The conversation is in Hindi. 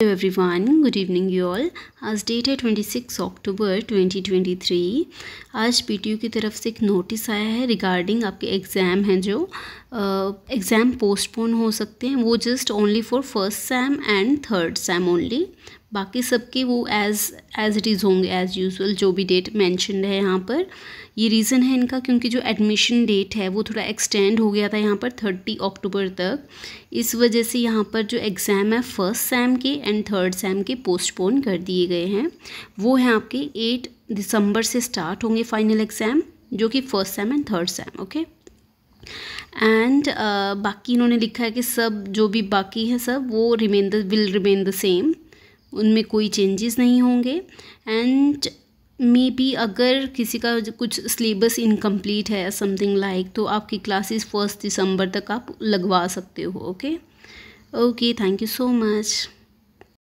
Hello everyone, good evening you all. आज डेट है 26 अक्टूबर 2023. आज यू की तरफ से एक नोटिस आया है रिगार्डिंग आपके एग्ज़ाम हैं जो एग्ज़ाम पोस्टपोन हो सकते हैं वो just only for first sem and third sem only बाकी सबके वो एज़ एज़ इट इज़ होंगे एज़ यूजल जो भी डेट मैंशनड है यहाँ पर ये रीज़न है इनका क्योंकि जो एडमिशन डेट है वो थोड़ा एक्सटेंड हो गया था यहाँ पर थर्टी अक्टूबर तक इस वजह से यहाँ पर जो एग्ज़ाम है फर्स्ट सैम के एंड थर्ड सैम के पोस्टपोन कर दिए गए हैं वो हैं आपके एट दिसंबर से स्टार्ट होंगे फाइनल एग्ज़ाम जो कि first sem and third sem okay and uh, बाकी इन्होंने लिखा है कि सब जो भी बाकी है सब वो remain the will remain the same उनमें कोई चेंजेस नहीं होंगे एंड मे बी अगर किसी का कुछ सिलेबस इनकम्प्लीट है समथिंग लाइक like, तो आपकी क्लासेस फर्स्ट दिसंबर तक आप लगवा सकते हो okay okay thank you so much